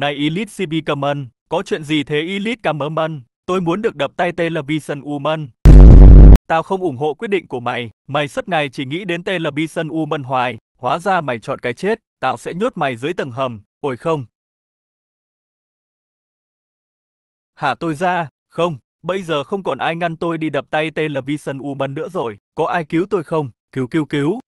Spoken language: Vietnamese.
Này Elite CB Kamen, có chuyện gì thế Elite Kamerman? Tôi muốn được đập tay Television Woman. Tao không ủng hộ quyết định của mày, mày suốt ngày chỉ nghĩ đến Television Woman hoài, hóa ra mày chọn cái chết, tao sẽ nhốt mày dưới tầng hầm, ôi không. Hả tôi ra, không, bây giờ không còn ai ngăn tôi đi đập tay Television Woman nữa rồi, có ai cứu tôi không? Cứu cứu cứu,